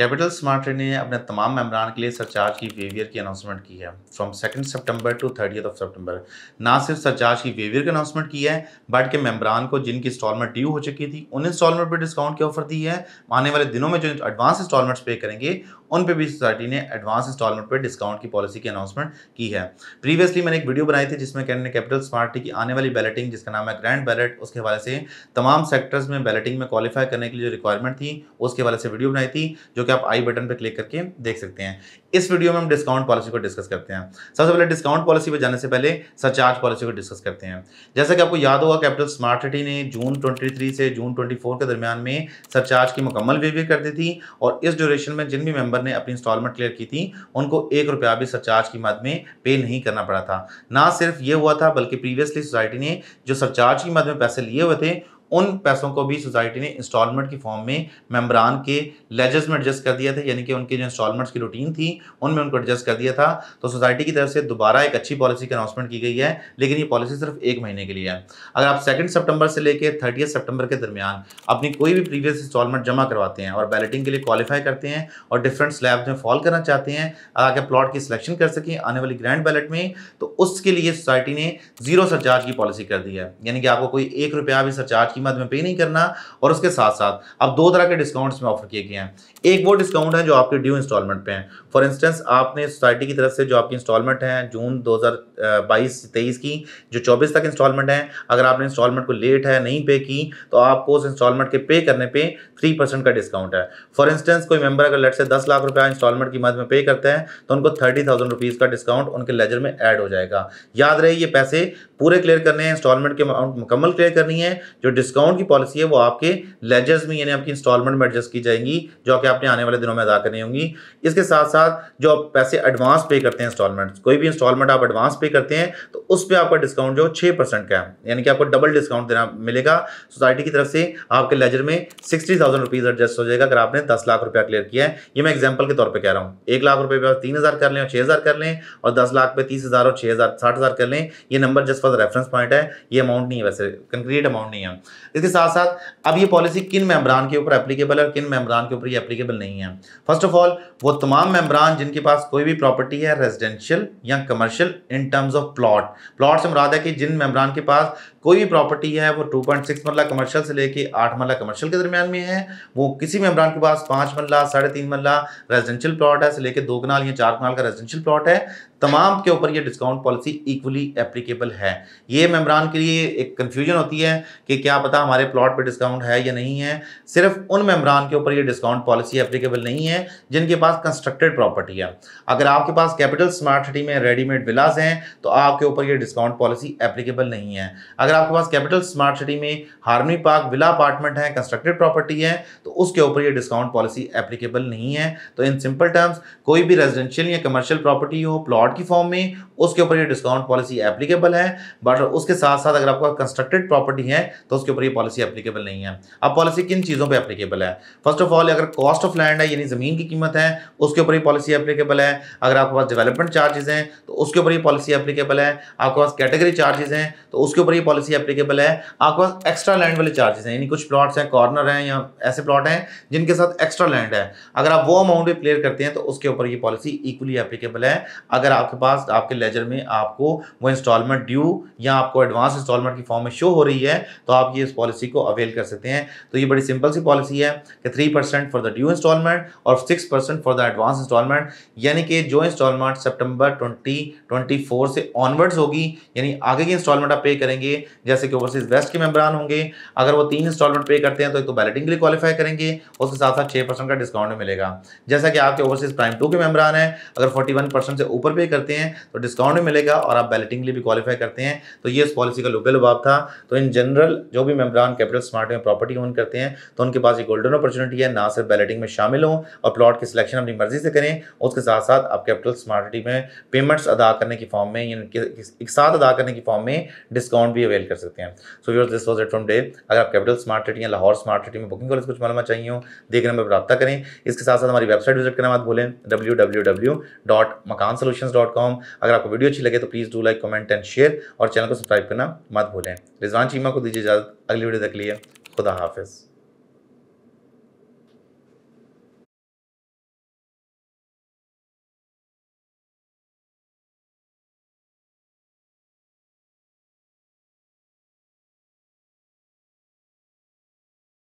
capital smart trade ने अपने तमाम मेम्बरान के लिए सरचार्ज की वेवियर की अनाउंसमेंट की है from second September to thirtieth of September ना सिर्फ सरचार्ज की वेवियर की अनाउंसमेंट की है बट के मेम्बरान को जिनकी इंस्टॉलमेंट ड्यू हो चुकी थी उन इंस्टॉलमेंट पर डिस्काउंट की ऑफर दी है आने वाले दिनों में जो एडवांस इंस्टॉलमेंट्स पे करेंगे उन पर भी सोसाइटी ने एडवांस इंस्टॉलमेंट पर डिस्काउंट की पॉलिसी की अनाउंसमेंट की है प्रीवियसली मैंने एक वीडियो बनाई थी जिसमें कैंडिडेट कैपिटल पार्टी की आने वाली बैलेटिंग जिसका नाम है ग्रैंड बैलेट उसके हवाले से तमाम सेक्टर्स में बैलेटिंग में क्वालिफाई करने के लिए जो रिक्वायरमेंट थी उसके हवाले से वीडियो बनाई थी जो कि आप आई बटन पर क्लिक करके देख सकते हैं इस वीडियो में हम डिस्काउंट पॉलिसी को डिस्कस करते हैं सबसे पहले डिस्काउंट पॉलिसी पर जाने से पहले सरचार्ज पॉलिसी को डिस्कस करते हैं जैसा कि आपको याद होगा कैपिटल स्मार्ट सिटी ने जून 23 से जून 24 के दरमियान में सरचार्ज की मुकम्मल वेवी कर दी थी और इस ड्यूरेशन में जिन भी मेंबर ने अपनी इंस्टॉलमेंट क्लियर की थी उनको एक रुपया भी सरचार्ज की मद में पे नहीं करना पड़ा था ना सिर्फ ये हुआ था बल्कि प्रीवियसली सोसाइटी ने जो सरचार्ज की मद में पैसे लिए हुए थे उन पैसों को भी सोसाइटी ने इंस्टॉलमेंट की फॉर्म में मेम्बरान के लेजर्स में एडजस्ट कर दिया था यानी कि उनके जो इंस्टॉलमेंट्स की रूटीन थी उनमें उनको एडजस्ट कर दिया था तो सोसाइटी की तरफ से दोबारा एक अच्छी पॉलिसी की अनाउंसमेंट की गई है लेकिन ये पॉलिसी सिर्फ एक महीने के लिए है अगर आप सेकेंड सेप्टेम्बर से लेकर थर्टी सेप्टेम्बर के दरमियान अपनी कोई भी प्रीवियस इंस्टॉलमेंट जमा करवाते हैं और बैलेटिंग के लिए क्वालिफाई करते हैं और डिफरेंट स्लैब्स में फॉल करना चाहते हैं आगे प्लॉट की सिलेक्शन कर सकें आने वाली ग्रैंड बैलेट में तो उसके लिए सोसाइटी ने जीरो सरचार्ज की पॉलिसी कर दी है यानी कि आपको कोई एक रुपया भी सरचार्ज की कीमत में पे नहीं करना और उसके साथ साथ अब दो तरह के डिस्काउंट्स में ऑफर किए गए हैं एक वो डिस्काउंट है जो आपके ड्यू इंस्टॉलमेंट पे हैं फॉर इंस्टेंस आपने सोसाइटी की तरफ से जो आपकी इंस्टॉलमेंट है जून दो हज़ार की जो चौबीस तक इंस्टॉलमेंट है अगर आपने इंस्टॉलमेंट को लेट है नहीं पे की तो आपको उस इंस्टॉलमेंट के पे करने पर थ्री का डिस्काउंट है फॉर इंस्टेंस कोई मेंबर अगर लेट से दस लाख रुपया इंस्टॉलमेंट की मद में पे करते हैं तो उनको थर्टी थाउजेंड रुपीज़ का डिस्काउंट उनके लेजर में ऐड हो जाएगा याद रहे ये पैसे पूरे क्लियर करने हैं इंस्टॉलमेंट के अमाउंट मुकम्मल क्लियर करनी है जो डिस्काउंट की पॉलिसी है वो आपके लेजर्स में यानी आपकी इंस्टॉलमेंट में एडजस्ट की जाएंगी जो कि आपने आने वाले दिनों में अदा करनी होंगी इसके साथ साथ जो आप पैसे एडवांस पे करते हैं इंस्टॉलमेंट कोई भी इंस्टॉलमेंट आप एडवांस पे करते हैं तो उस पर आपका डिस्काउंट जो छः परसेंट का है यानी कि आपको डबल डिस्काउंट देना मिलेगा सोसाइटी की तरफ से आपके लेजर में सिक्सटी थाउजेंड रुपीज़ एडजस्ट हो जाएगा अगर आपने दस लाख रुपया क्लियर किया है ये मैं एग्जाम्पल के तौर पर कह रहा हूँ एक लाख रुपये पर तीन हज़ार कर लें और छः हज़ार कर लें और दस लाख पे तीस हज़ार और छः हज़ार साठ हज़ार कर लें ये number just for reference point है ये अमाउंट नहीं है वैसे कंक्रीट अमाउंट नहीं है इसके साथ साथ अब ये पॉलिसी किन मेम्ब्रान के ऊपर एप्लीकेबल है और किन मेम्ब्रान के ऊपर ये एप्लीकेबल नहीं है फर्स्ट ऑफ ऑल वो तमाम मेम्ब्रान जिनके पास कोई भी प्रॉपर्टी है रेजिडेंशियल या commercial in terms of plot plot से मुराद है कि जिन मेम्ब्रान के पास कोई भी प्रॉपर्टी है वो 2.6 मरला कमर्शियल से लेकर आठ मरला कमर्शियल के दरमियान में है वो किसी मेम्ब्रान के पास पाँच मरला साढ़े तीन मरला रेजिडेंशियल प्लॉट है से लेकर दो कनाल या चार कनाल का रेजिडेंशियल प्लॉट है तमाम के ऊपर ये डिस्काउंट पॉलिसी इक्वली एप्लीकेबल है ये मेम्ब्रान के लिए एक कन्फ्यूजन होती है कि क्या पता हमारे प्लॉट पे डिस्काउंट है या नहीं है सिर्फ उन मेम्बरान के ऊपर ये डिस्काउंट पॉलिसी एप्लीकेबल नहीं है जिनके पास कंस्ट्रक्टेड प्रॉपर्टी है अगर आपके पास कैपिटल स्मार्ट सिटी में रेडीमेड विलास हैं तो आपके ऊपर ये डिस्काउंट पॉलिसी एप्लीकेबल नहीं है अगर आपके पास कैपिटल स्मार्ट सिटी में हार्मी पार्क विला अपार्टमेंट है कंस्ट्रक्टेड प्रॉपर्टी है तो उसके ऊपर ये डिस्काउंट पॉलिसी एप्लीकेबल नहीं है तो इन सिंपल टर्म्स कोई भी रेजिडेंशियल या कमर्शियल प्रॉपर्टी हो प्लॉट की फॉर्म में उसके ऊपर ये डिस्काउंट पॉलिसी एप्लीकेबल है बट उसके साथ साथ अगर आपका कंस्ट्रक्टेड प्रॉपर्टी है तो उसके उसके ऊपर ये पॉलिसी एप्लीकेबल नहीं है अब पॉलिसी किन चीज़ों पर एप्लीकेबल है फर्स्ट ऑफ ऑल अगर कॉस्ट ऑफ लैंड है यानी ज़मीन की कीमत है उसके ऊपर ये पॉलिसी एप्लीकेबल है अगर आपके पास डेवलपमेंट चार्जेज हैं तो उसके ऊपर ये पॉलिसी एप्लीकेबल है आपके पास कैटेगरी चार्जेज हैं तो उसके ऊपर ये पॉलिसी एप्लीकेबल है आपके पास एक्स्ट्रा लैंड वाले चार्जेस हैं यानी कुछ प्लॉट्स हैं कॉर्नर हैं या ऐसे प्लॉट हैं जिनके साथ एक्स्ट्रा लैंड है अगर आप वो अमाउंट भी क्लियर करते हैं तो उसके ऊपर ये पॉलिसी इक्वली एप्लीकेबल है अगर आपके पास आपके लेजर में आपको वो इंस्टॉलमेंट ड्यू या आपको एडवांस इंस्टॉलमेंट की फॉर्म में शो हो रही है तो आप ये ये इस पॉलिसी को अवेल कर सकते हैं तो ये बड़ी सिंपल सी पॉलिसी है कि three percent for the due installment और six percent for the advance installment यानी कि जो installment September twenty twenty four से ऑनवर्ड्स होगी यानी आगे की इंस्टॉलमेंट आप पे करेंगे जैसे कि ओवरसीज वेस्ट के मेम्बरान होंगे अगर वो तीन इंस्टॉलमेंट पे करते हैं तो एक तो बैलेटिंग के लिए क्वालिफाई करेंगे उसके साथ साथ छः परसेंट का डिस्काउंट मिलेगा जैसा कि आपके ओवरसीज प्राइम टू के मेम्बरान है अगर फोर्टी वन परसेंट से ऊपर पे करते हैं तो डिस्काउंट मिलेगा और आप बैलेटिंग के लिए भी क्वालिफाई करते हैं तो ये इस पॉलिसी का लुबे लुबाब था तो इन जनरल जो भी मेम्बरान कैपिटल स्मार्ट में प्रॉपर्टी ओन करते हैं तो उनके पास ये गोल्डन अपॉर्चुनिटी है ना सिर्फ बैलेटिंग में शामिल हों और प्लॉट की सिलेक्शन अपनी मर्जी से करें उसके साथ साथ आप कैपिटल स्मार्टी में पेमेंट्स अदा करने की फॉर्म में एक साथ अदा करने की फॉर्म में डिस्काउंट भी अवेल कर सकते हैं so your this was it from day अगर आप कैपिटल स्मार्ट सिटी या लाहौर स्मार्ट सिटी में बुकिंग कॉलेज कुछ मालूम चाहिए हो देख नंबर पर रब्ता करें इसके साथ साथ हमारी वेबसाइट विजिट करना मत भूलें W W W dot Makaan solution dot com अगर आपको वीडियो अच्छी लगे तो please do like comment and share और चैनल को सब्सक्राइब करना मत भूलें रिजवान चीमा को दीजिए इजाज़त अगली वीडियो तक लिए खुदा हाफिज़